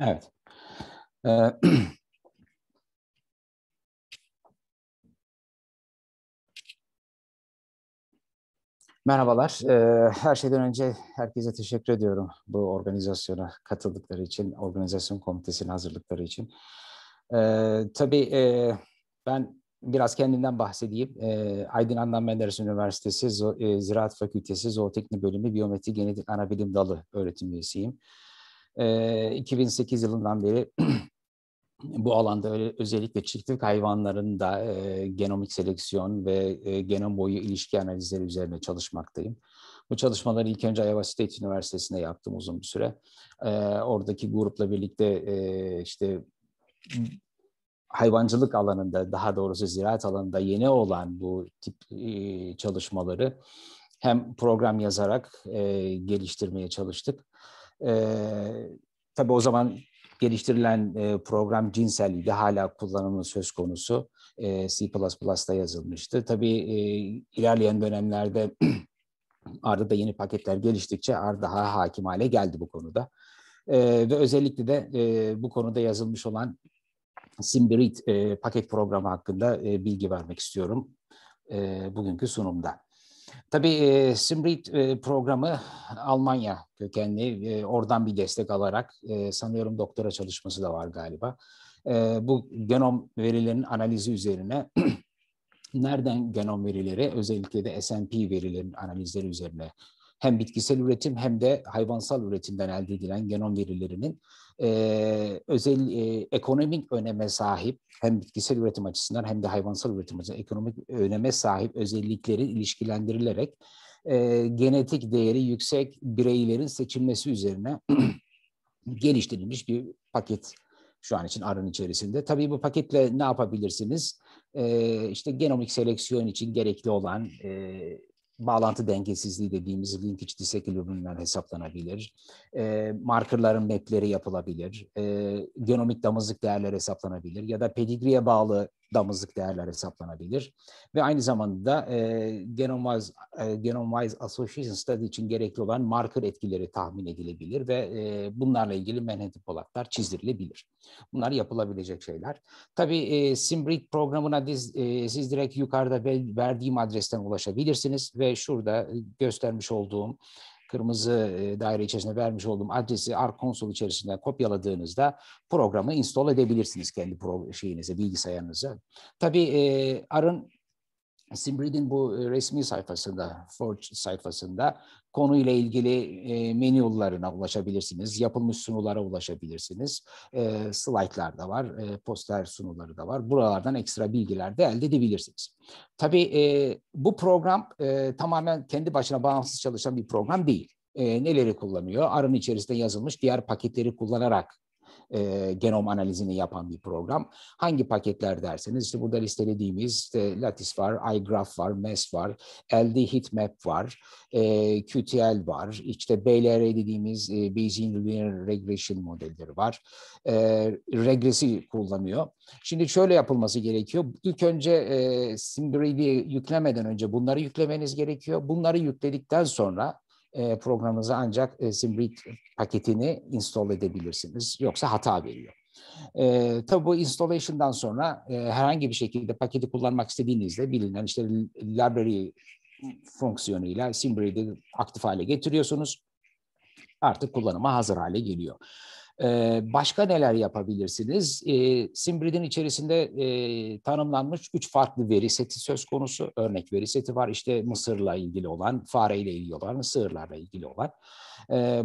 Evet. Ee, Merhabalar. Ee, her şeyden önce herkese teşekkür ediyorum bu organizasyona katıldıkları için, organizasyon komitesinin hazırlıkları için. Ee, tabii e, ben biraz kendimden bahsedeyim. Ee, Aydın Adnan Menderes Üniversitesi e, Ziraat Fakültesi Zootekni Bölümü Biyometri Genetik Anabilim Dalı öğretim üyesiyim. E, 2008 yılından beri bu alanda özellikle çiftlik hayvanların da e, genomik seleksiyon ve e, genom boyu ilişki analizleri üzerine çalışmaktayım. Bu çalışmaları ilk önce Iowa State Üniversitesi'nde yaptım uzun bir süre. E, oradaki grupla birlikte e, işte hayvancılık alanında daha doğrusu ziraat alanında yeni olan bu tip e, çalışmaları hem program yazarak e, geliştirmeye çalıştık ee, tabii o zaman geliştirilen e, program cinselliği hala kullanımı söz konusu e, C++'da yazılmıştı. Tabii e, ilerleyen dönemlerde Arda'da yeni paketler geliştikçe Arda daha hakim hale geldi bu konuda. E, ve özellikle de e, bu konuda yazılmış olan Simbirit e, paket programı hakkında e, bilgi vermek istiyorum e, bugünkü sunumda. Tabii e, Simrit e, programı Almanya kökenli. E, oradan bir destek alarak e, sanıyorum doktora çalışması da var galiba. E, bu genom verilerinin analizi üzerine nereden genom verileri özellikle de SNP verilerin analizleri üzerine hem bitkisel üretim hem de hayvansal üretimden elde edilen genom verilerinin e, özel e, ekonomik öneme sahip hem bitkisel üretim açısından hem de hayvansal üretim açısından ekonomik öneme sahip özellikleri ilişkilendirilerek e, genetik değeri yüksek bireylerin seçilmesi üzerine geliştirilmiş bir paket şu an için arın içerisinde. Tabii bu paketle ne yapabilirsiniz? Ee, işte genomik seleksiyon için gerekli olan e, bağlantı dengesizliği dediğimiz linkage disekilobinler hesaplanabilir. E, markerların mapleri yapılabilir. E, genomik damızlık değerleri hesaplanabilir. Ya da pedigriye bağlı damızlık değerler hesaplanabilir. Ve aynı zamanda e, Genome-Wise e, Genome Association Study için gerekli olan marker etkileri tahmin edilebilir ve e, bunlarla ilgili Manhattan polaklar çizdirilebilir. Bunlar yapılabilecek şeyler. Tabii e, Simbrit programına diz, e, siz direkt yukarıda verdiğim adresten ulaşabilirsiniz ve şurada e, göstermiş olduğum kırmızı daire içerisinde vermiş olduğum adresi ar konsol içerisinden kopyaladığınızda programı install edebilirsiniz kendi pro şeyinize, bilgisayarınıza. Tabii AR'ın Simbrid'in bu resmi sayfasında, Forge sayfasında konuyla ilgili e, menülarına ulaşabilirsiniz, yapılmış sunulara ulaşabilirsiniz. E, slaytlar da var, e, poster sunuları da var. Buralardan ekstra bilgiler de elde edebilirsiniz. Tabii e, bu program e, tamamen kendi başına bağımsız çalışan bir program değil e, neleri kullanıyor? Arın içerisinde yazılmış diğer paketleri kullanarak e, genom analizini yapan bir program. Hangi paketler derseniz işte burada listelediğimiz işte Lattice var, iGraph var, MES var, LD Heatmap var, e, QTL var, işte BLR dediğimiz e, Bayesian Linear Regression modelleri var. E, regresi kullanıyor. Şimdi şöyle yapılması gerekiyor. İlk önce e, SimGrid'i yüklemeden önce bunları yüklemeniz gerekiyor. Bunları yükledikten sonra e, programınıza ancak e, Simbrit paketini install edebilirsiniz. Yoksa hata veriyor. E, tabii bu installation'dan sonra e, herhangi bir şekilde paketi kullanmak istediğinizde bilinen işte library fonksiyonuyla Simbrit'i aktif hale getiriyorsunuz. Artık kullanıma hazır hale geliyor başka neler yapabilirsiniz? E, Simbrid'in içerisinde tanımlanmış üç farklı veri seti söz konusu. Örnek veri seti var. İşte Mısır'la ilgili olan, fareyle ilgili olan, sığırlarla ilgili olan.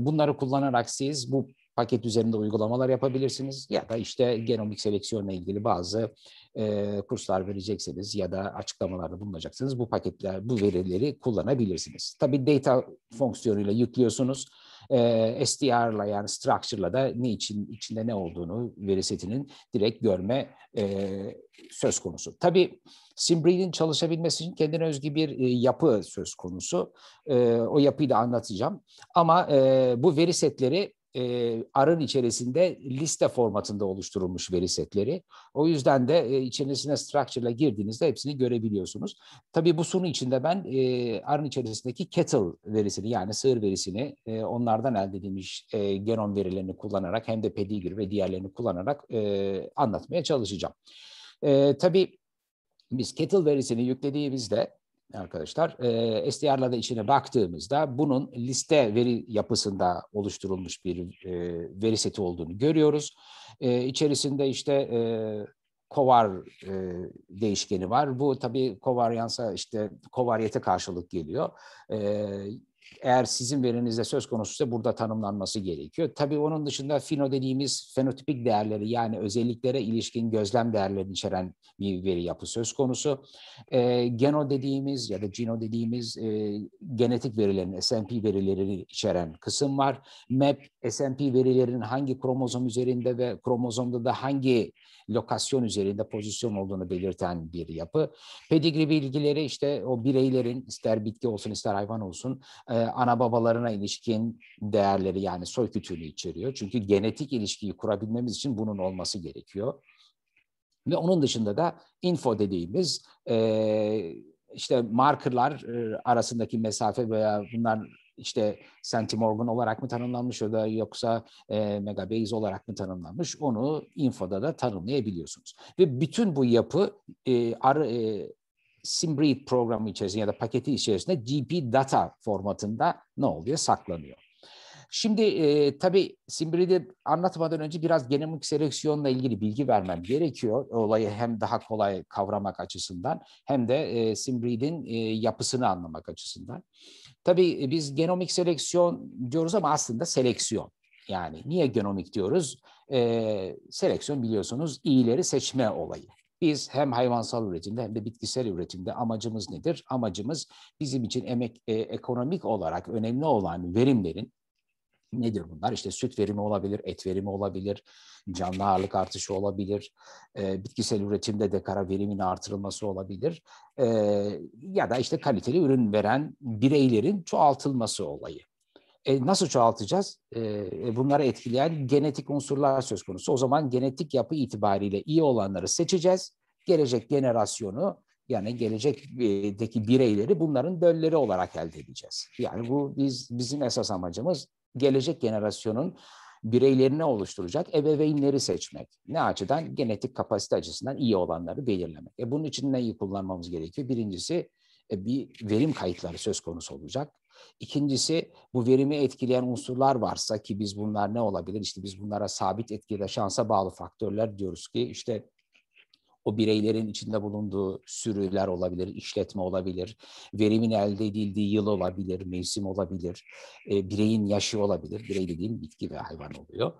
bunları kullanarak siz bu paket üzerinde uygulamalar yapabilirsiniz ya da işte genomik seleksiyonla ilgili bazı e, kurslar verecekseniz ya da açıklamalarda bulunacaksınız. Bu paketler, bu verileri kullanabilirsiniz. tabi data fonksiyonuyla yüklüyorsunuz. E, STR'la yani structure'la da ne için içinde ne olduğunu veri setinin direkt görme e, söz konusu. Tabii Simbreed'in çalışabilmesi için kendine özgü bir e, yapı söz konusu. E, o yapıyı da anlatacağım. Ama e, bu veri setleri e, arın içerisinde liste formatında oluşturulmuş veri setleri. O yüzden de e, içerisine structure'la girdiğinizde hepsini görebiliyorsunuz. Tabii bu sunu içinde ben e, arın içerisindeki kettle verisini yani sığır verisini e, onlardan elde edilmiş e, genom verilerini kullanarak hem de pedigree ve diğerlerini kullanarak e, anlatmaya çalışacağım. E, tabii biz kettle verisini yüklediğimizde arkadaşlar. E, ee, SDR'la da içine baktığımızda bunun liste veri yapısında oluşturulmuş bir e, veri seti olduğunu görüyoruz. E, içerisinde işte e, kovar e, değişkeni var. Bu tabii kovaryansa işte kovaryete karşılık geliyor. E, eğer sizin verinizde söz konusuysa burada tanımlanması gerekiyor. Tabii onun dışında fino dediğimiz fenotipik değerleri yani özelliklere ilişkin gözlem değerlerini içeren bir veri yapı söz konusu. E, geno dediğimiz ya da gino dediğimiz e, genetik verilerin SMP verilerini içeren kısım var. MAP e SMP verilerin hangi kromozom üzerinde ve kromozomda da hangi lokasyon üzerinde pozisyon olduğunu belirten bir yapı. Pedigri bilgileri işte o bireylerin ister bitki olsun ister hayvan olsun e, ana babalarına ilişkin değerleri yani soy kütüğünü içeriyor. Çünkü genetik ilişkiyi kurabilmemiz için bunun olması gerekiyor. Ve onun dışında da info dediğimiz e, işte markerlar e, arasındaki mesafe veya bunlar işte Sentimorgan olarak mı tanımlanmış ya da yoksa e, Megabase olarak mı tanımlanmış onu infoda da tanımlayabiliyorsunuz. Ve bütün bu yapı e, ar, e, Simbreed programı içerisinde ya da paketi içerisinde GP data formatında ne oluyor? Saklanıyor. Şimdi e, tabii Simbri'de anlatmadan önce biraz genomik seleksiyonla ilgili bilgi vermem gerekiyor. Olayı hem daha kolay kavramak açısından hem de e, Simbri'nin e, yapısını anlamak açısından. Tabii biz genomik seleksiyon diyoruz ama aslında seleksiyon. Yani niye genomik diyoruz? E, seleksiyon biliyorsunuz iyileri seçme olayı. Biz hem hayvansal üretimde hem de bitkisel üretimde amacımız nedir? Amacımız bizim için emek e, ekonomik olarak önemli olan verimlerin Nedir bunlar? İşte süt verimi olabilir, et verimi olabilir, canlı ağırlık artışı olabilir, e, bitkisel üretimde dekara verimin artırılması olabilir e, ya da işte kaliteli ürün veren bireylerin çoğaltılması olayı. E, nasıl çoğaltacağız? E, e bunları etkileyen genetik unsurlar söz konusu. O zaman genetik yapı itibariyle iyi olanları seçeceğiz. Gelecek generasyonu yani gelecekteki e, bireyleri bunların dölleri olarak elde edeceğiz. Yani bu biz bizim esas amacımız gelecek generasyonun bireylerini oluşturacak ebeveynleri seçmek. Ne açıdan? Genetik kapasite açısından iyi olanları belirlemek. E bunun için neyi kullanmamız gerekiyor? Birincisi e, bir verim kayıtları söz konusu olacak. İkincisi bu verimi etkileyen unsurlar varsa ki biz bunlar ne olabilir? İşte biz bunlara sabit etkiyle şansa bağlı faktörler diyoruz ki işte o bireylerin içinde bulunduğu sürüler olabilir, işletme olabilir, verimin elde edildiği yıl olabilir, mevsim olabilir, e, bireyin yaşı olabilir. Birey dediğim bitki ve hayvan oluyor.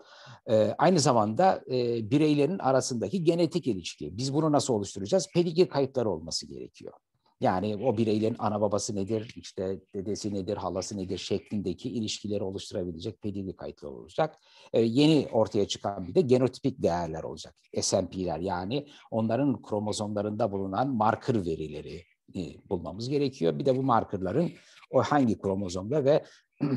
E, aynı zamanda e, bireylerin arasındaki genetik ilişki. Biz bunu nasıl oluşturacağız? Pedigir kayıtları olması gerekiyor. Yani o bireylerin ana babası nedir, işte dedesi nedir, halası nedir şeklindeki ilişkileri oluşturabilecek pedigri kayıtları olacak. E, yeni ortaya çıkan bir de genotipik değerler olacak. SMP'ler yani onların kromozomlarında bulunan marker verileri e, bulmamız gerekiyor. Bir de bu markerların o hangi kromozomda ve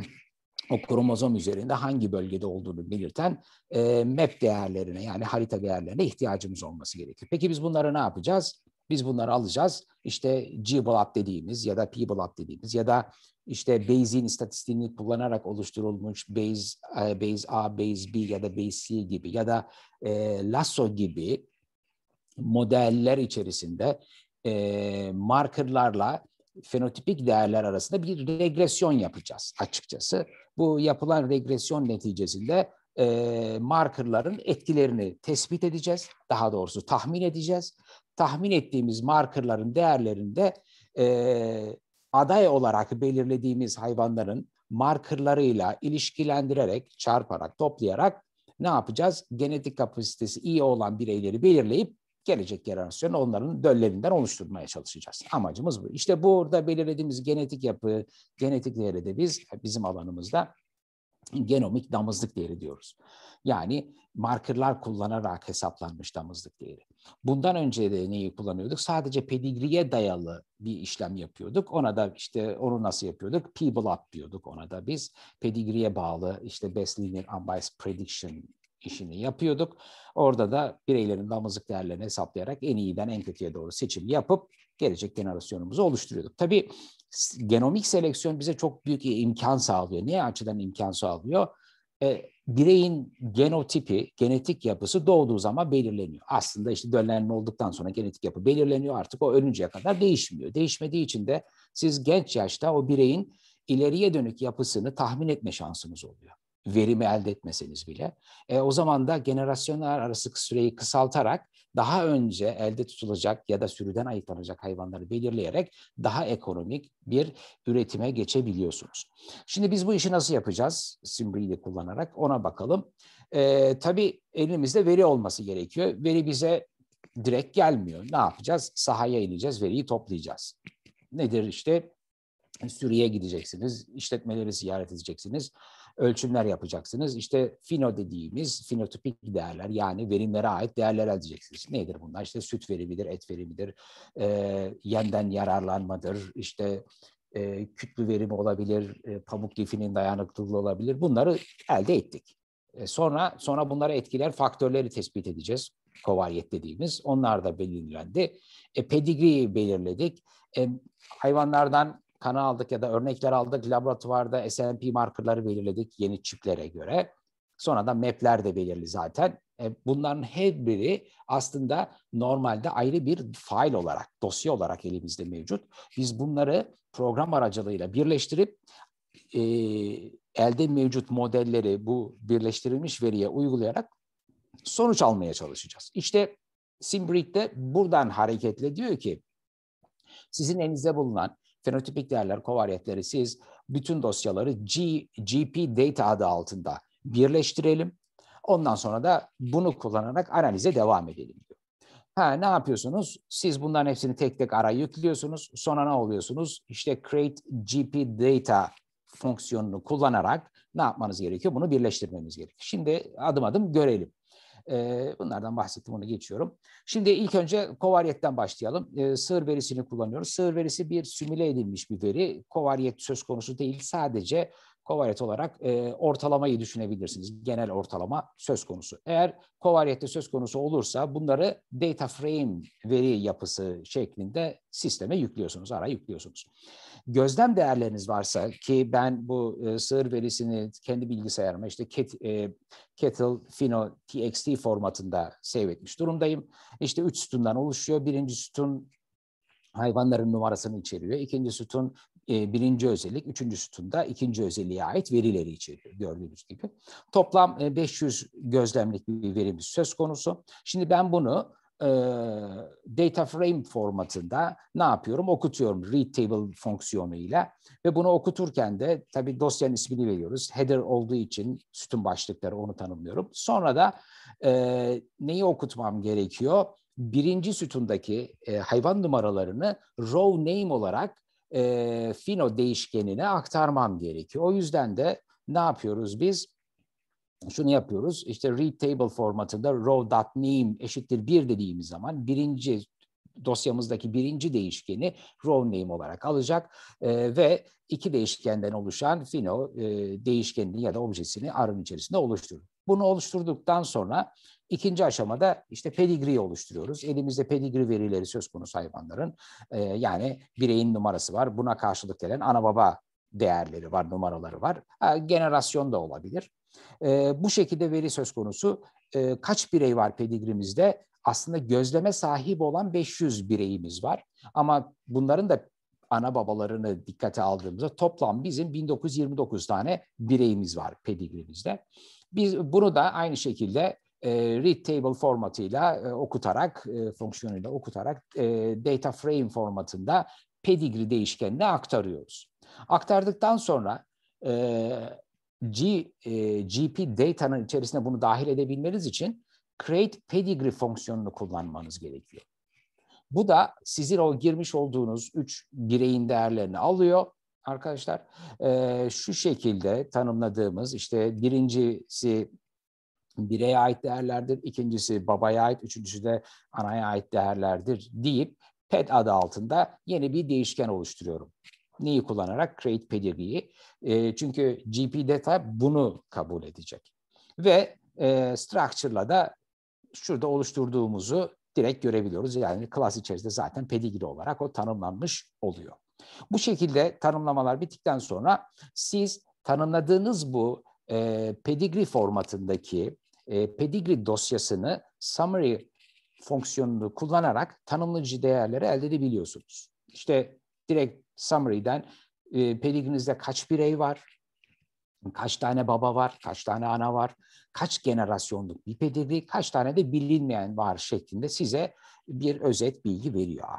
o kromozom üzerinde hangi bölgede olduğunu belirten e, map değerlerine yani harita değerlerine ihtiyacımız olması gerekiyor. Peki biz bunları ne yapacağız? Biz bunları alacağız. İşte G-Blood dediğimiz ya da P-Blood dediğimiz ya da işte Bayesian istatistiğini kullanarak oluşturulmuş Bayes, e, Bayes A, Bayes B ya da Bayes C gibi ya da e, Lasso gibi modeller içerisinde e, markerlarla fenotipik değerler arasında bir regresyon yapacağız açıkçası. Bu yapılan regresyon neticesinde e, markerların etkilerini tespit edeceğiz. Daha doğrusu tahmin edeceğiz tahmin ettiğimiz markerların değerlerinde e, aday olarak belirlediğimiz hayvanların markerlarıyla ilişkilendirerek, çarparak, toplayarak ne yapacağız? Genetik kapasitesi iyi olan bireyleri belirleyip gelecek jenerasyonu onların döllerinden oluşturmaya çalışacağız. Amacımız bu. İşte burada belirlediğimiz genetik yapı, genetik değeri de biz bizim alanımızda genomik damızlık değeri diyoruz. Yani markerlar kullanarak hesaplanmış damızlık değeri. Bundan önce de neyi kullanıyorduk? Sadece pedigriye dayalı bir işlem yapıyorduk. Ona da işte onu nasıl yapıyorduk? P-BLOP diyorduk ona da biz. Pedigriye bağlı işte Best Linear Unbiased Prediction işini yapıyorduk. Orada da bireylerin damızlık değerlerini hesaplayarak en iyiden en kötüye doğru seçim yapıp gelecek jenerasyonumuzu oluşturuyorduk. Tabii genomik seleksiyon bize çok büyük imkan sağlıyor. Niye açıdan imkan sağlıyor? e, bireyin genotipi, genetik yapısı doğduğu zaman belirleniyor. Aslında işte döllenme olduktan sonra genetik yapı belirleniyor artık o ölünceye kadar değişmiyor. Değişmediği için de siz genç yaşta o bireyin ileriye dönük yapısını tahmin etme şansınız oluyor verimi elde etmeseniz bile. E, o zaman da generasyonlar arası süreyi kısaltarak daha önce elde tutulacak ya da sürüden ayıklanacak hayvanları belirleyerek daha ekonomik bir üretime geçebiliyorsunuz. Şimdi biz bu işi nasıl yapacağız? Simbri'yi kullanarak ona bakalım. E, tabii elimizde veri olması gerekiyor. Veri bize direkt gelmiyor. Ne yapacağız? Sahaya ineceğiz, veriyi toplayacağız. Nedir işte? E, sürüye gideceksiniz, işletmeleri ziyaret edeceksiniz ölçümler yapacaksınız. İşte fino dediğimiz finotipik değerler yani verimlere ait değerler elde edeceksiniz. Nedir bunlar? İşte süt verimidir, et verimidir, e, yenden yararlanmadır, işte e, kütlü verimi olabilir, e, pamuk lifinin dayanıklılığı olabilir. Bunları elde ettik. E, sonra sonra bunlara etkiler, faktörleri tespit edeceğiz. Kovaryet dediğimiz. Onlar da belirlendi. E, pedigri belirledik. E, hayvanlardan kanı aldık ya da örnekler aldık. Laboratuvarda SNP markerları belirledik yeni çiplere göre. Sonra da map'ler de belirli zaten. E, bunların her biri aslında normalde ayrı bir fail olarak, dosya olarak elimizde mevcut. Biz bunları program aracılığıyla birleştirip e, elde mevcut modelleri bu birleştirilmiş veriye uygulayarak sonuç almaya çalışacağız. İşte Simbrick de buradan hareketle diyor ki sizin elinizde bulunan fenotipik değerler, kovaryetleri siz bütün dosyaları G, GP data adı altında birleştirelim. Ondan sonra da bunu kullanarak analize devam edelim diyor. Ha, ne yapıyorsunuz? Siz bunların hepsini tek tek ara yüklüyorsunuz. Sonra ne oluyorsunuz? İşte create GP data fonksiyonunu kullanarak ne yapmanız gerekiyor? Bunu birleştirmemiz gerekiyor. Şimdi adım adım görelim bunlardan bahsettim onu geçiyorum. Şimdi ilk önce kovariyetten başlayalım. E, sığır verisini kullanıyoruz. Sığır verisi bir simüle edilmiş bir veri. Kovariyet söz konusu değil sadece kovaryet olarak e, ortalamayı düşünebilirsiniz. Genel ortalama söz konusu. Eğer kovaryette söz konusu olursa bunları data frame veri yapısı şeklinde sisteme yüklüyorsunuz, ara yüklüyorsunuz. Gözlem değerleriniz varsa ki ben bu e, sığır verisini kendi bilgisayarıma işte ket, e, Kettle Fino TXT formatında seyretmiş durumdayım. İşte üç sütundan oluşuyor. Birinci sütun hayvanların numarasını içeriyor. İkinci sütun ee, birinci özellik, üçüncü sütunda ikinci özelliğe ait verileri içeriyor gördüğünüz gibi. Toplam 500 e, gözlemlik bir verimiz söz konusu. Şimdi ben bunu e, data frame formatında ne yapıyorum? Okutuyorum read table fonksiyonuyla ve bunu okuturken de tabi dosyanın ismini veriyoruz. Header olduğu için sütun başlıkları onu tanımlıyorum. Sonra da e, neyi okutmam gerekiyor? Birinci sütundaki e, hayvan numaralarını row name olarak e, fino değişkenine aktarmam gerekiyor. O yüzden de ne yapıyoruz biz? Şunu yapıyoruz. İşte read table formatında row.name eşittir 1 dediğimiz zaman birinci dosyamızdaki birinci değişkeni row name olarak alacak e, ve iki değişkenden oluşan fino e, değişkenini ya da objesini arın içerisinde oluşturur. Bunu oluşturduktan sonra ikinci aşamada işte pedigri oluşturuyoruz. Elimizde pedigri verileri söz konusu hayvanların. E, yani bireyin numarası var. Buna karşılık gelen ana baba değerleri var, numaraları var. Ha, generasyon da olabilir. E, bu şekilde veri söz konusu. E, kaç birey var pedigrimizde? Aslında gözleme sahip olan 500 bireyimiz var. Ama bunların da ana babalarını dikkate aldığımızda toplam bizim 1929 tane bireyimiz var pedigrimizde. Biz bunu da aynı şekilde e, read table formatıyla e, okutarak, e, fonksiyonuyla okutarak e, data frame formatında pedigree değişkenine aktarıyoruz. Aktardıktan sonra e, G, e, GP data'nın içerisine bunu dahil edebilmeniz için create pedigree fonksiyonunu kullanmanız gerekiyor. Bu da sizin o girmiş olduğunuz üç bireyin değerlerini alıyor arkadaşlar e, şu şekilde tanımladığımız işte birincisi bireye ait değerlerdir, ikincisi babaya ait, üçüncüsü de anaya ait değerlerdir deyip ped adı altında yeni bir değişken oluşturuyorum. Neyi kullanarak? Create PDB'yi. E, çünkü GP data bunu kabul edecek. Ve e, structure'la da şurada oluşturduğumuzu direkt görebiliyoruz. Yani class içerisinde zaten pedigree olarak o tanımlanmış oluyor. Bu şekilde tanımlamalar bittikten sonra siz tanımladığınız bu e, pedigree formatındaki e, pedigree dosyasını summary fonksiyonunu kullanarak tanımlayıcı değerleri elde edebiliyorsunuz. İşte direkt summary'den e, pedigrinizde kaç birey var, kaç tane baba var, kaç tane ana var, kaç generasyonluk bir pedigree, kaç tane de bilinmeyen var şeklinde size bir özet bilgi veriyor.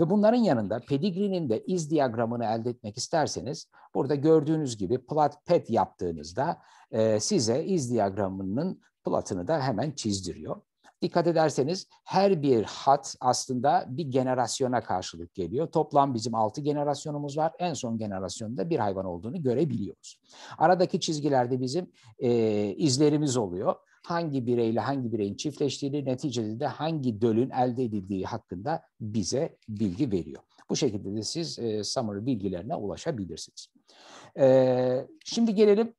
Ve bunların yanında pedigrinin de iz diyagramını elde etmek isterseniz burada gördüğünüz gibi plat pet yaptığınızda e, size iz diyagramının platını da hemen çizdiriyor. Dikkat ederseniz her bir hat aslında bir generasyona karşılık geliyor. Toplam bizim 6 generasyonumuz var. En son generasyonda bir hayvan olduğunu görebiliyoruz. Aradaki çizgilerde bizim e, izlerimiz oluyor hangi bireyle hangi bireyin çiftleştiğini, neticede de hangi dölün elde edildiği hakkında bize bilgi veriyor. Bu şekilde de siz e, summary bilgilerine ulaşabilirsiniz. E, şimdi gelelim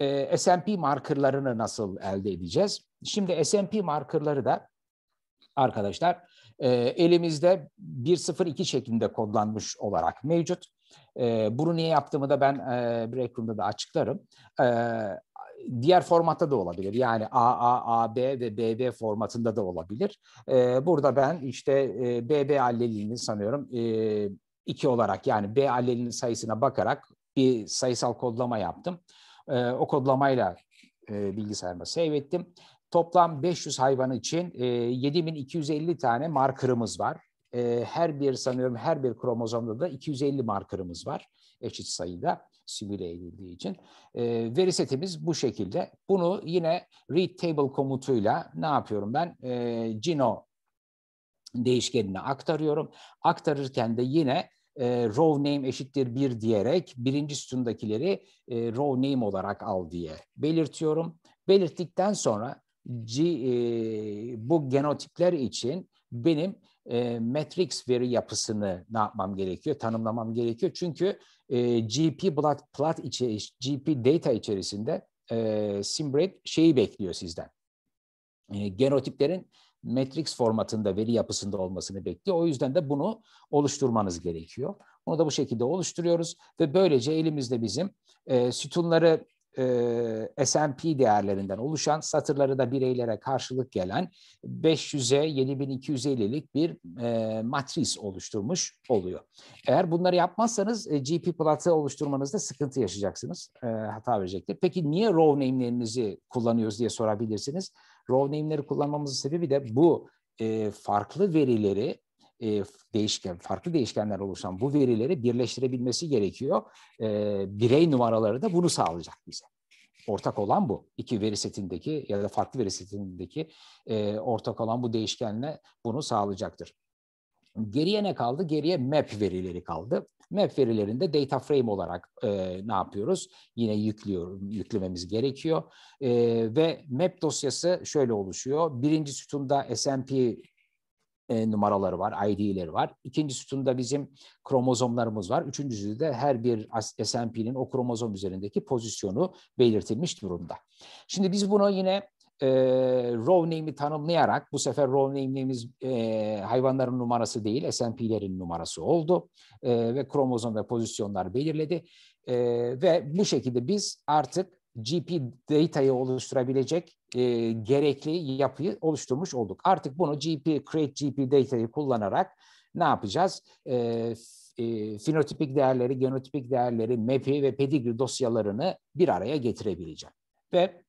e, S&P markerlarını nasıl elde edeceğiz? Şimdi S&P markerları da arkadaşlar e, elimizde 1.02 şeklinde kodlanmış olarak mevcut. E, bunu niye yaptığımı da ben e, break room'da da açıklarım. E, diğer formatta da olabilir. Yani AA, AB ve BB formatında da olabilir. E, burada ben işte e, BB allelini sanıyorum e, iki olarak yani B allelinin sayısına bakarak bir sayısal kodlama yaptım. E, o kodlamayla e, bilgisayarıma seyrettim. Toplam 500 hayvan için e, 7250 tane markerımız var. E, her bir sanıyorum her bir kromozomda da 250 markerımız var eşit sayıda simüle edildiği için. E, veri setimiz bu şekilde. Bunu yine read table komutuyla ne yapıyorum ben? E, Gino değişkenine aktarıyorum. Aktarırken de yine e, row name eşittir 1 diyerek birinci sütundakileri e, row name olarak al diye belirtiyorum. Belirttikten sonra G, e, bu genotipler için benim e, matrix veri yapısını ne yapmam gerekiyor? Tanımlamam gerekiyor. Çünkü e, GP Blood Plat içi, GP Data içerisinde e, Simbrate şeyi bekliyor sizden. E, genotiplerin matrix formatında, veri yapısında olmasını bekliyor. O yüzden de bunu oluşturmanız gerekiyor. onu da bu şekilde oluşturuyoruz ve böylece elimizde bizim e, sütunları e, S&P değerlerinden oluşan satırları da bireylere karşılık gelen 500'e 7250'lik bir e, matris oluşturmuş oluyor. Eğer bunları yapmazsanız e, GP platı oluşturmanızda sıkıntı yaşayacaksınız. E, hata verecektir. Peki niye row name'lerinizi kullanıyoruz diye sorabilirsiniz. Row name'leri kullanmamızın sebebi de bu e, farklı verileri e, değişken, farklı değişkenler oluşan bu verileri birleştirebilmesi gerekiyor. E, birey numaraları da bunu sağlayacak bize. Ortak olan bu. iki veri setindeki ya da farklı veri setindeki e, ortak olan bu değişkenle bunu sağlayacaktır. Geriye ne kaldı? Geriye map verileri kaldı. Map verilerinde data frame olarak e, ne yapıyoruz? Yine yüklüyor, yüklememiz gerekiyor. E, ve map dosyası şöyle oluşuyor. Birinci sütunda SMP e, numaraları var, ID'leri var. İkinci sütunda bizim kromozomlarımız var. Üçüncü de her bir SMP'nin o kromozom üzerindeki pozisyonu belirtilmiş durumda. Şimdi biz bunu yine e, row name'i tanımlayarak bu sefer row name'imiz e, hayvanların numarası değil SMP'lerin numarası oldu e, ve kromozom ve pozisyonlar belirledi e, ve bu şekilde biz artık GP data'yı oluşturabilecek e, gerekli yapıyı oluşturmuş olduk. Artık bunu GP, Create GP data'yı kullanarak ne yapacağız? E, e, finotipik değerleri, genotipik değerleri, MEPI ve pedigree dosyalarını bir araya getirebileceğim. Ve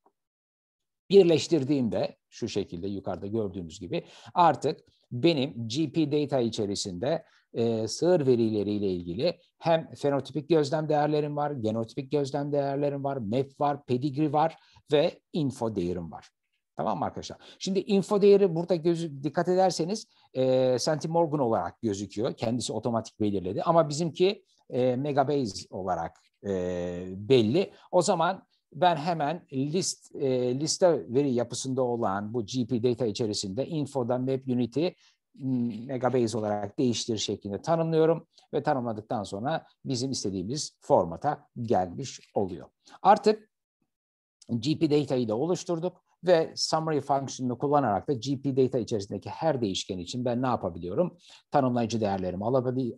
birleştirdiğimde şu şekilde yukarıda gördüğünüz gibi artık benim GP data içerisinde e, sığır verileriyle ilgili hem fenotipik gözlem değerlerim var, genotipik gözlem değerlerim var, MEP var, pedigri var ve info değerim var. Tamam mı arkadaşlar? Şimdi info değeri burada gözü, dikkat ederseniz e, Centimorgan olarak gözüküyor. Kendisi otomatik belirledi ama bizimki e, megabase olarak e, belli. O zaman ben hemen list e, liste veri yapısında olan bu GP data içerisinde info'da map unity Iı, megabase olarak değiştir şeklinde tanımlıyorum ve tanımladıktan sonra bizim istediğimiz formata gelmiş oluyor. Artık GP data'yı da oluşturduk. Ve summary function'ını kullanarak da GP data içerisindeki her değişken için ben ne yapabiliyorum? Tanımlayıcı değerlerimi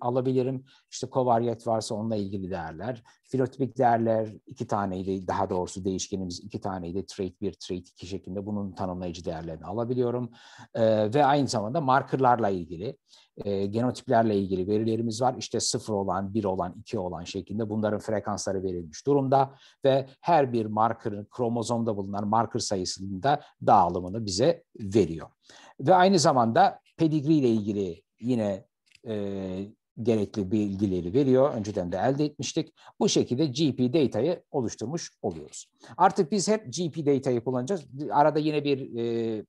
alabilirim. İşte kovaryet varsa onunla ilgili değerler. Filotipik değerler iki taneydi. Daha doğrusu değişkenimiz iki taneydi. Trait 1, trait 2 şeklinde bunun tanımlayıcı değerlerini alabiliyorum. Ee, ve aynı zamanda markerlarla ilgili e, genotiplerle ilgili verilerimiz var. İşte sıfır olan, bir olan, iki olan şeklinde bunların frekansları verilmiş durumda ve her bir markerın kromozomda bulunan marker sayısının da dağılımını bize veriyor. Ve aynı zamanda pedigri ile ilgili yine e, gerekli bilgileri veriyor. Önceden de elde etmiştik. Bu şekilde GP data'yı oluşturmuş oluyoruz. Artık biz hep GP data'yı kullanacağız. Arada yine bir e,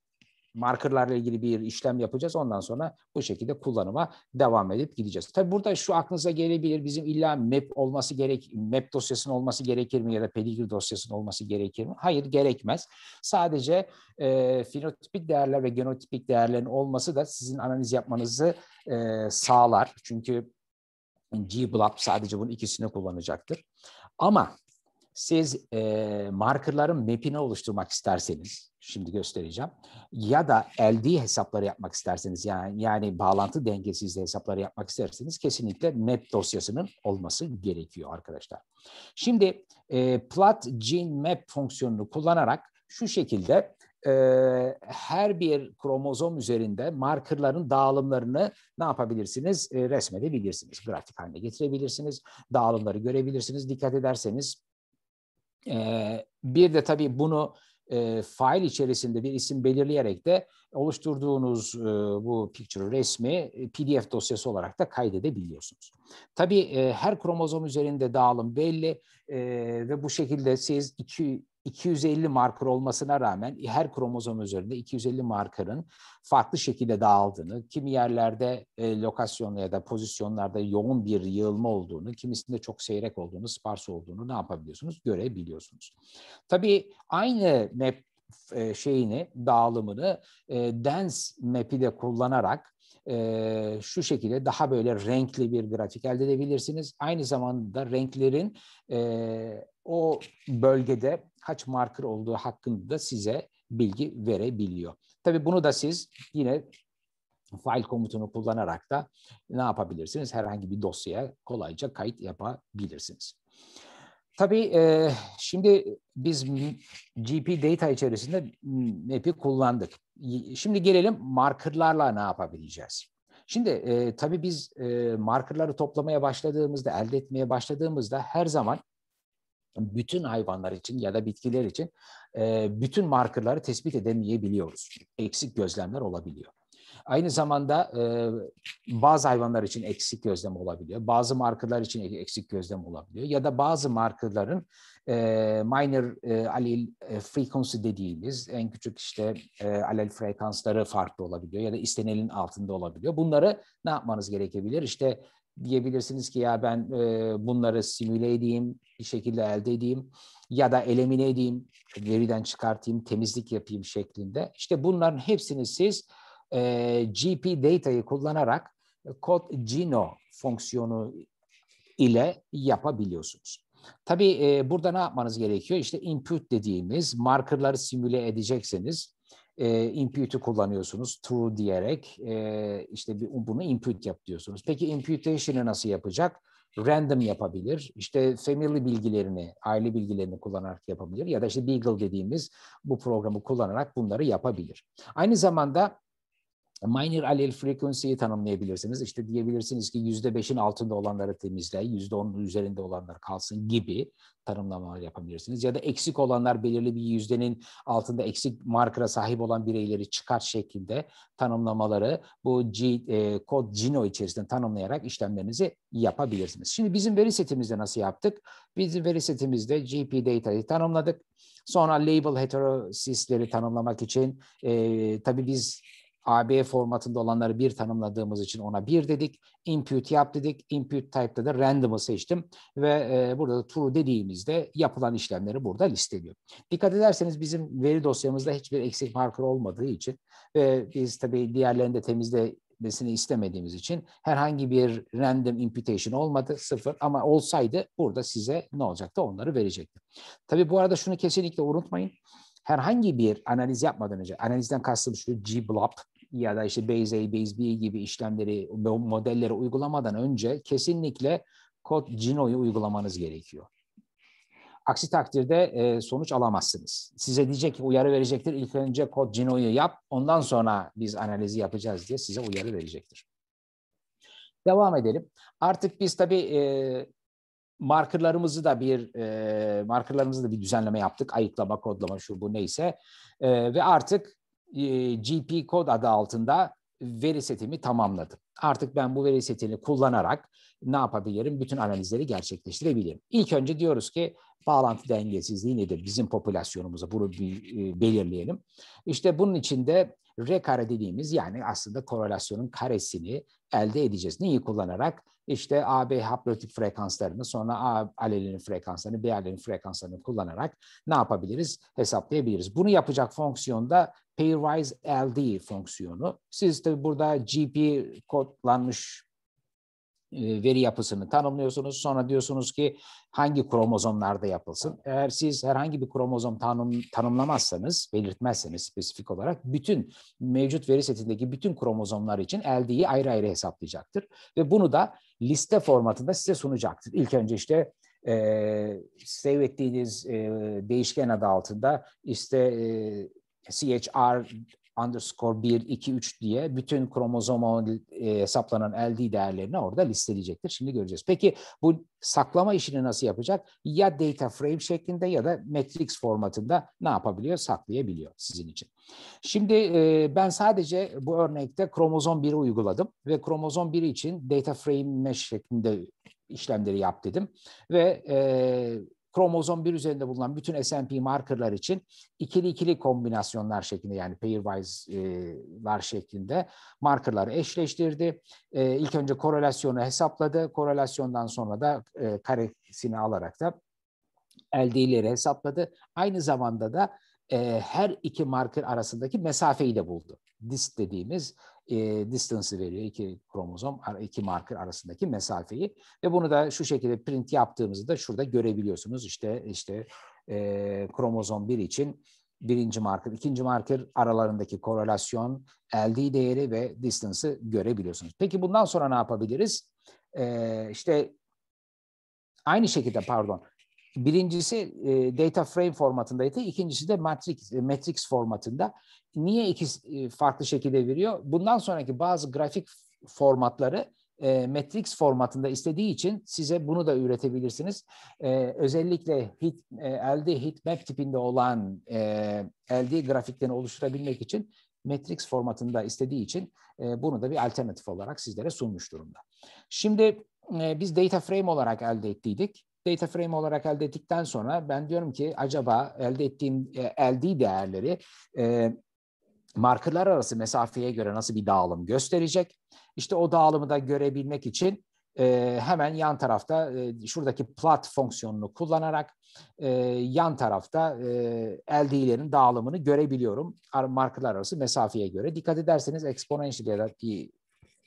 markerlarla ilgili bir işlem yapacağız. Ondan sonra bu şekilde kullanıma devam edip gideceğiz. Tabii burada şu aklınıza gelebilir. Bizim illa map olması gerek, map dosyasının olması gerekir mi ya da pedigree dosyasının olması gerekir mi? Hayır gerekmez. Sadece e, fenotipik değerler ve genotipik değerlerin olması da sizin analiz yapmanızı e, sağlar. Çünkü GBLAP sadece bunun ikisini kullanacaktır. Ama siz e, markerların map'ini oluşturmak isterseniz, şimdi göstereceğim, ya da LD hesapları yapmak isterseniz, yani, yani bağlantı dengesizli hesapları yapmak isterseniz kesinlikle map dosyasının olması gerekiyor arkadaşlar. Şimdi e, plot gene map fonksiyonunu kullanarak şu şekilde e, her bir kromozom üzerinde markerların dağılımlarını ne yapabilirsiniz? E, resmedebilirsiniz. Grafik haline getirebilirsiniz. Dağılımları görebilirsiniz. Dikkat ederseniz e, bir de tabii bunu e, fail içerisinde bir isim belirleyerek de oluşturduğunuz e, bu picture resmi e, PDF dosyası olarak da kaydedebiliyorsunuz. Tabii e, her kromozom üzerinde dağılım belli e, ve bu şekilde siz iki 250 marker olmasına rağmen her kromozom üzerinde 250 markerın farklı şekilde dağıldığını, kimi yerlerde e, lokasyonla ya da pozisyonlarda yoğun bir yığılma olduğunu, kimisinde çok seyrek olduğunu, sparse olduğunu ne yapabiliyorsunuz? Görebiliyorsunuz. Tabii aynı map e, şeyini, dağılımını e, dens map'i de kullanarak e, şu şekilde daha böyle renkli bir grafik elde edebilirsiniz. Aynı zamanda renklerin e, o bölgede kaç marker olduğu hakkında da size bilgi verebiliyor. Tabii bunu da siz yine file komutunu kullanarak da ne yapabilirsiniz? Herhangi bir dosyaya kolayca kayıt yapabilirsiniz. Tabii e, şimdi biz GP data içerisinde map'i kullandık. Şimdi gelelim markerlarla ne yapabileceğiz? Şimdi e, tabii biz e, markerları toplamaya başladığımızda, elde etmeye başladığımızda her zaman bütün hayvanlar için ya da bitkiler için e, bütün markerları tespit edemeyebiliyoruz. Eksik gözlemler olabiliyor. Aynı zamanda e, bazı hayvanlar için eksik gözlem olabiliyor. Bazı markerlar için eksik gözlem olabiliyor. Ya da bazı markerların e, minor e, frequency dediğimiz en küçük işte e, frekansları farklı olabiliyor. Ya da istenilenin altında olabiliyor. Bunları ne yapmanız gerekebilir? İşte diyebilirsiniz ki ya ben e, bunları simüle edeyim, bir şekilde elde edeyim ya da elemine edeyim, geriden çıkartayım, temizlik yapayım şeklinde. İşte bunların hepsini siz e, GP data'yı kullanarak code Gino fonksiyonu ile yapabiliyorsunuz. Tabii e, burada ne yapmanız gerekiyor? İşte input dediğimiz markerları simüle edecekseniz e, impute'ü kullanıyorsunuz to diyerek e, işte bir, bunu impute yap diyorsunuz. Peki imputation'ı nasıl yapacak? Random yapabilir, işte family bilgilerini, aile bilgilerini kullanarak yapabilir ya da işte Beagle dediğimiz bu programı kullanarak bunları yapabilir. Aynı zamanda minor allele frekansiyi tanımlayabilirsiniz. İşte diyebilirsiniz ki yüzde beşin altında olanları temizle, yüzde onun üzerinde olanlar kalsın gibi tanımlamalar yapabilirsiniz. Ya da eksik olanlar belirli bir yüzdenin altında eksik markera sahip olan bireyleri çıkar şeklinde tanımlamaları bu G, e, kod Gino içerisinde tanımlayarak işlemlerinizi yapabilirsiniz. Şimdi bizim veri setimizde nasıl yaptık? Bizim veri setimizde GP data'yı tanımladık. Sonra label heterosisleri tanımlamak için e, tabii biz AB formatında olanları bir tanımladığımız için ona bir dedik. Input yap dedik. Input type'da da random'ı seçtim. Ve e, burada da true dediğimizde yapılan işlemleri burada listeliyor. Dikkat ederseniz bizim veri dosyamızda hiçbir eksik marker olmadığı için ve biz tabii diğerlerini de temizle istemediğimiz için herhangi bir random imputation olmadı sıfır ama olsaydı burada size ne olacaktı onları verecekti. Tabii bu arada şunu kesinlikle unutmayın. Herhangi bir analiz yapmadan önce analizden kastım şu GBLOP ya da işte Bayes A, Bayes B gibi işlemleri, modelleri uygulamadan önce kesinlikle kod Gino'yu uygulamanız gerekiyor. Aksi takdirde e, sonuç alamazsınız. Size diyecek ki uyarı verecektir. İlk önce kod Gino'yu yap, ondan sonra biz analizi yapacağız diye size uyarı verecektir. Devam edelim. Artık biz tabii e, markerlarımızı da bir e, markerlarımızı da bir düzenleme yaptık. Ayıklama, kodlama, şu bu neyse. E, ve artık e, GP kod adı altında veri setimi tamamladım. Artık ben bu veri setini kullanarak ne yapabilirim? Bütün analizleri gerçekleştirebilirim. İlk önce diyoruz ki bağlantı dengesizliği nedir? Bizim popülasyonumuza bunu bir belirleyelim. İşte bunun içinde R kare dediğimiz yani aslında korelasyonun karesini elde edeceğiz. Neyi kullanarak? İşte b haplotik frekanslarını sonra A alelinin frekanslarını, B alelinin frekanslarını kullanarak ne yapabiliriz? Hesaplayabiliriz. Bunu yapacak fonksiyonda pairwise LD fonksiyonu. Siz tabi burada GP kodlanmış e, veri yapısını tanımlıyorsunuz. Sonra diyorsunuz ki hangi kromozomlarda yapılsın. Eğer siz herhangi bir kromozom tanım, tanımlamazsanız, belirtmezseniz spesifik olarak bütün mevcut veri setindeki bütün kromozomlar için LD'yi ayrı ayrı hesaplayacaktır. Ve bunu da liste formatında size sunacaktır. İlk önce işte e, save ettiğiniz e, değişken adı altında işte e, CHR underscore 1, 2, 3 diye bütün kromozomal e, hesaplanan LD değerlerini orada listeleyecektir. Şimdi göreceğiz. Peki bu saklama işini nasıl yapacak? Ya data frame şeklinde ya da matrix formatında ne yapabiliyor? Saklayabiliyor sizin için. Şimdi e, ben sadece bu örnekte kromozom 1'i uyguladım ve kromozom 1 için data frame şeklinde işlemleri yap dedim ve e, kromozom 1 üzerinde bulunan bütün SNP markerlar için ikili ikili kombinasyonlar şeklinde yani pairwise'lar e, şeklinde markerları eşleştirdi. E, ilk önce korelasyonu hesapladı. Korelasyondan sonra da e, karesini alarak da LD'leri hesapladı. Aynı zamanda da her iki marker arasındaki mesafeyi de buldu. Dist dediğimiz e, distance'ı veriyor. iki kromozom, iki marker arasındaki mesafeyi. Ve bunu da şu şekilde print yaptığımızı da şurada görebiliyorsunuz. İşte işte e, kromozom 1 için birinci marker, ikinci marker aralarındaki korelasyon, LD değeri ve distance'ı görebiliyorsunuz. Peki bundan sonra ne yapabiliriz? Ee, işte aynı şekilde pardon Birincisi e, data frame formatındaydı, ikincisi de matrix e, matrix formatında. Niye iki e, farklı şekilde veriyor? Bundan sonraki bazı grafik formatları e, matrix formatında istediği için size bunu da üretebilirsiniz. E, özellikle hit, e, elde heatmap tipinde olan e, elde grafiklerini oluşturabilmek için matrix formatında istediği için e, bunu da bir alternatif olarak sizlere sunmuş durumda. Şimdi e, biz data frame olarak elde ettiydik data frame olarak elde ettikten sonra ben diyorum ki acaba elde ettiğim elde değerleri e, markalar arası mesafeye göre nasıl bir dağılım gösterecek? İşte o dağılımı da görebilmek için e, hemen yan tarafta e, şuradaki plot fonksiyonunu kullanarak e, yan tarafta e, LD'lerin dağılımını görebiliyorum markalar arası mesafeye göre. Dikkat ederseniz exponential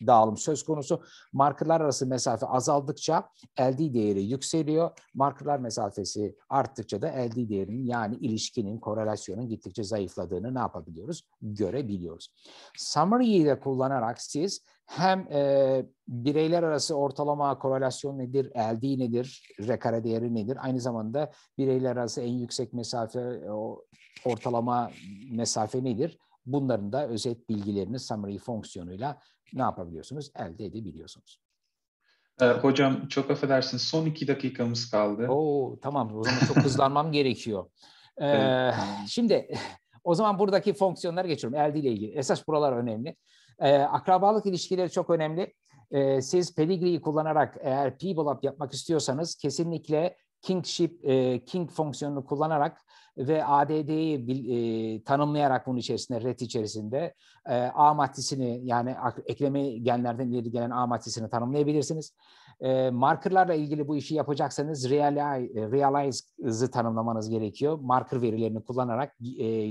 dağılım söz konusu. Markalar arası mesafe azaldıkça elde değeri yükseliyor. Markalar mesafesi arttıkça da elde değerinin yani ilişkinin, korelasyonun gittikçe zayıfladığını ne yapabiliyoruz? Görebiliyoruz. Summary ile kullanarak siz hem e, bireyler arası ortalama korelasyon nedir, elde nedir, rekare değeri nedir? Aynı zamanda bireyler arası en yüksek mesafe, ortalama mesafe nedir? Bunların da özet bilgilerini summary fonksiyonuyla ne yapabiliyorsunuz? Elde edebiliyorsunuz. Ee, hocam çok affedersiniz son iki dakikamız kaldı. Oo, tamam o zaman çok hızlanmam gerekiyor. Ee, evet. Şimdi o zaman buradaki fonksiyonlar geçiyorum elde ile ilgili. Esas buralar önemli. Ee, akrabalık ilişkileri çok önemli. Ee, siz pedigree'yi kullanarak eğer p-blob yapmak istiyorsanız kesinlikle kingship e, king fonksiyonunu kullanarak ve ADD'yi e, tanımlayarak bunun içerisinde ret içerisinde e, A maddesini yani ekleme genlerden ileri gelen A maddesini tanımlayabilirsiniz. E, markerlarla ilgili bu işi yapacaksanız realize, realize'ı tanımlamanız gerekiyor. Marker verilerini kullanarak e,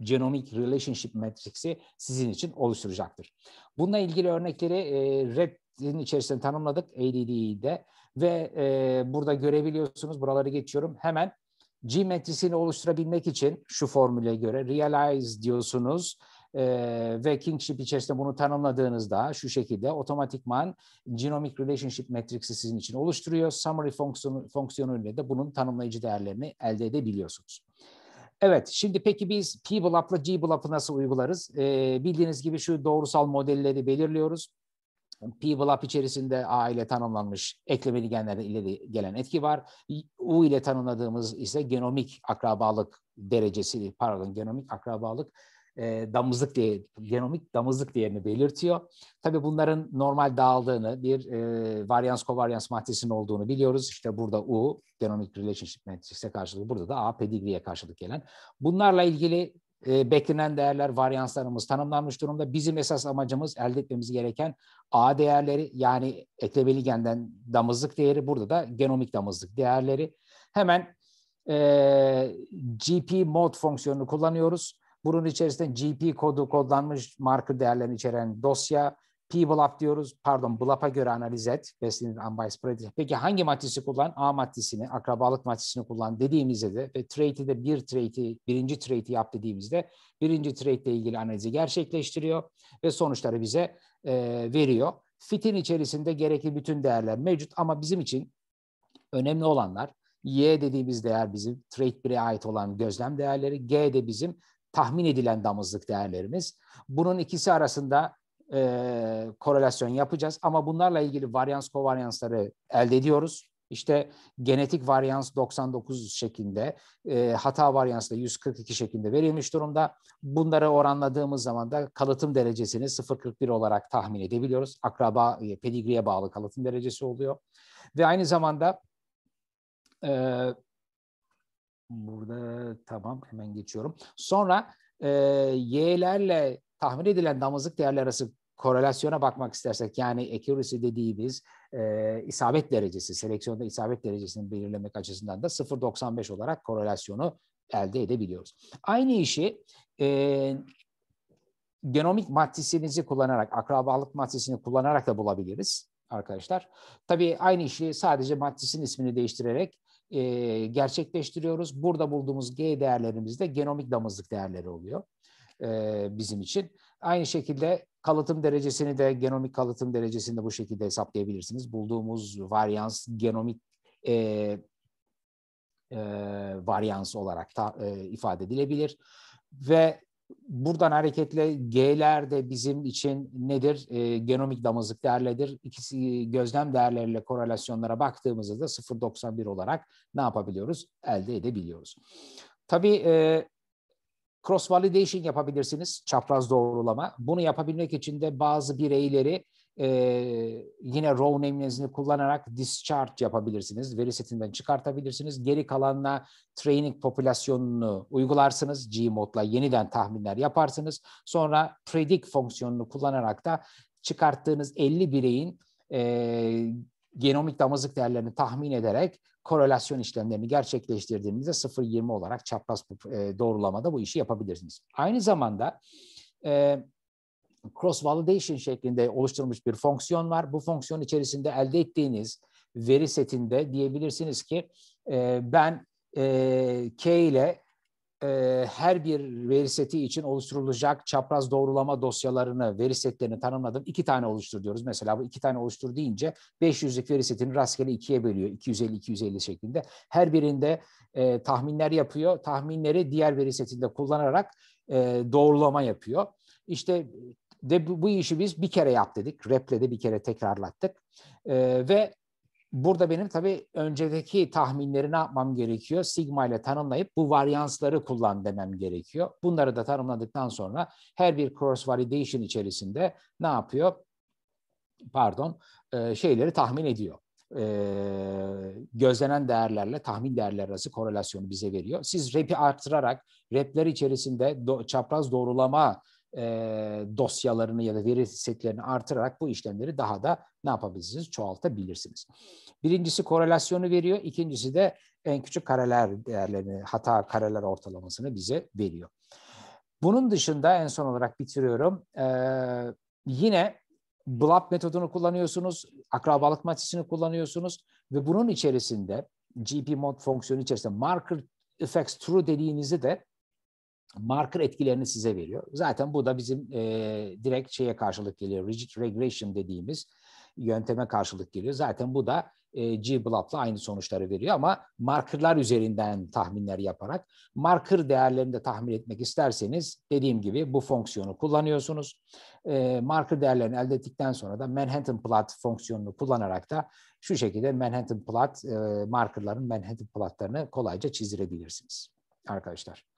Genomic Relationship Matrix'i sizin için oluşturacaktır. Bununla ilgili örnekleri e, REP'in içerisinde tanımladık. ADD'de ve e, burada görebiliyorsunuz, buraları geçiyorum. Hemen G metrisini oluşturabilmek için şu formüle göre realize diyorsunuz e, ve kingship içerisinde bunu tanımladığınızda şu şekilde otomatikman genomic relationship metriksi sizin için oluşturuyor. Summary fonksiyonu, fonksiyonuyla da bunun tanımlayıcı değerlerini elde edebiliyorsunuz. Evet, şimdi peki biz P-Blup'la G-Blup'ı nasıl uygularız? Ee, bildiğiniz gibi şu doğrusal modelleri belirliyoruz. P blob içerisinde A ile tanımlanmış eklemeli genlerde ileri gelen etki var. U ile tanımladığımız ise genomik akrabalık derecesi, pardon genomik akrabalık e, damızlık diye genomik damızlık değerini belirtiyor. Tabii bunların normal dağıldığını, bir e, varyans kovaryans matrisinin olduğunu biliyoruz. İşte burada U, genomik relationship matris'e karşılık, burada da A pedigriye karşılık gelen. Bunlarla ilgili e, beklenen değerler, varyanslarımız tanımlanmış durumda. Bizim esas amacımız elde etmemiz gereken A değerleri yani eklebeliğenden damızlık değeri burada da genomik damızlık değerleri. Hemen e, GP mod fonksiyonunu kullanıyoruz. Bunun içerisinde GP kodu kodlanmış marker değerlerini içeren dosya, P-BLAP diyoruz. Pardon BLAP'a göre analiz et. Beslenir unbiased predictor. Peki hangi matrisi kullan? A matrisini, akrabalık matrisini kullan dediğimizde de ve trait'i de bir trait'i, birinci trait'i yap dediğimizde birinci trade ile ilgili analizi gerçekleştiriyor ve sonuçları bize e, veriyor. Fit'in içerisinde gerekli bütün değerler mevcut ama bizim için önemli olanlar Y dediğimiz değer bizim trade 1'e ait olan gözlem değerleri. G de bizim tahmin edilen damızlık değerlerimiz. Bunun ikisi arasında e, korelasyon yapacağız ama bunlarla ilgili varyans kovaryansları elde ediyoruz. İşte genetik varyans 99 şeklinde, e, hata varyansı da 142 şeklinde verilmiş durumda. Bunları oranladığımız zaman da kalıtım derecesini 0.41 olarak tahmin edebiliyoruz. Akraba pedigriye bağlı kalıtım derecesi oluyor. Ve aynı zamanda e, burada tamam hemen geçiyorum. Sonra e, Y'lerle tahmin edilen damızlık değerleri arası korelasyona bakmak istersek yani accuracy dediğimiz e, isabet derecesi, seleksiyonda isabet derecesini belirlemek açısından da 0.95 olarak korelasyonu elde edebiliyoruz. Aynı işi e, genomik matrisimizi kullanarak, akrabalık matrisini kullanarak da bulabiliriz arkadaşlar. Tabii aynı işi sadece matrisin ismini değiştirerek e, gerçekleştiriyoruz. Burada bulduğumuz G değerlerimizde genomik damızlık değerleri oluyor e, bizim için. Aynı şekilde kalıtım derecesini de genomik kalıtım derecesini de bu şekilde hesaplayabilirsiniz. Bulduğumuz varyans genomik e, e, varyans olarak ta, e, ifade edilebilir. Ve buradan hareketle G'ler de bizim için nedir? E, genomik damızlık değerleridir. İkisi gözlem değerleriyle korelasyonlara baktığımızda da 0.91 olarak ne yapabiliyoruz? Elde edebiliyoruz. Tabii e, Cross validation yapabilirsiniz, çapraz doğrulama. Bunu yapabilmek için de bazı bireyleri e, yine row name'inizi kullanarak discharge yapabilirsiniz. Veri setinden çıkartabilirsiniz. Geri kalanla training popülasyonunu uygularsınız. Gmod'la yeniden tahminler yaparsınız. Sonra predict fonksiyonunu kullanarak da çıkarttığınız 50 bireyin e, genomik damızlık değerlerini tahmin ederek korelasyon işlemlerini gerçekleştirdiğimizde 0.20 olarak çapraz e, doğrulamada bu işi yapabilirsiniz. Aynı zamanda e, cross validation şeklinde oluşturulmuş bir fonksiyon var. Bu fonksiyon içerisinde elde ettiğiniz veri setinde diyebilirsiniz ki e, ben e, K ile e, her bir veri seti için oluşturulacak çapraz doğrulama dosyalarını, veri setlerini tanımladım. İki tane oluştur diyoruz. Mesela bu iki tane oluştur deyince 500'lük veri setini rastgele ikiye bölüyor. 250-250 şeklinde. Her birinde e, tahminler yapıyor. Tahminleri diğer veri setinde kullanarak e, doğrulama yapıyor. İşte de bu, işi biz bir kere yap dedik. Replede bir kere tekrarlattık. E, ve Burada benim tabii önceki tahminleri ne yapmam gerekiyor? Sigma ile tanımlayıp bu varyansları kullan demem gerekiyor. Bunları da tanımladıktan sonra her bir cross validation içerisinde ne yapıyor? Pardon, e, şeyleri tahmin ediyor. E, gözlenen değerlerle tahmin değerler arası korelasyonu bize veriyor. Siz rep'i arttırarak repler içerisinde do, çapraz doğrulama e, dosyalarını ya da veri setlerini artırarak bu işlemleri daha da ne yapabilirsiniz? Çoğaltabilirsiniz. Birincisi korelasyonu veriyor. ikincisi de en küçük kareler değerlerini, hata kareler ortalamasını bize veriyor. Bunun dışında en son olarak bitiriyorum. E, yine BLAP metodunu kullanıyorsunuz, akrabalık matrisini kullanıyorsunuz ve bunun içerisinde GP mod fonksiyonu içerisinde marker effects true dediğinizi de marker etkilerini size veriyor. Zaten bu da bizim e, direkt şeye karşılık geliyor. Rigid regression dediğimiz yönteme karşılık geliyor. Zaten bu da e, G-Blob'la aynı sonuçları veriyor ama markerlar üzerinden tahminler yaparak marker değerlerini de tahmin etmek isterseniz dediğim gibi bu fonksiyonu kullanıyorsunuz. E, marker değerlerini elde ettikten sonra da Manhattan plot fonksiyonunu kullanarak da şu şekilde Manhattan plot e, markerların Manhattan plotlarını kolayca çizdirebilirsiniz arkadaşlar.